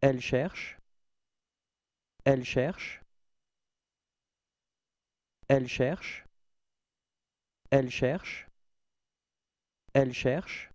Elle cherche. Elle cherche. Elle cherche. Elle cherche. Elle cherche.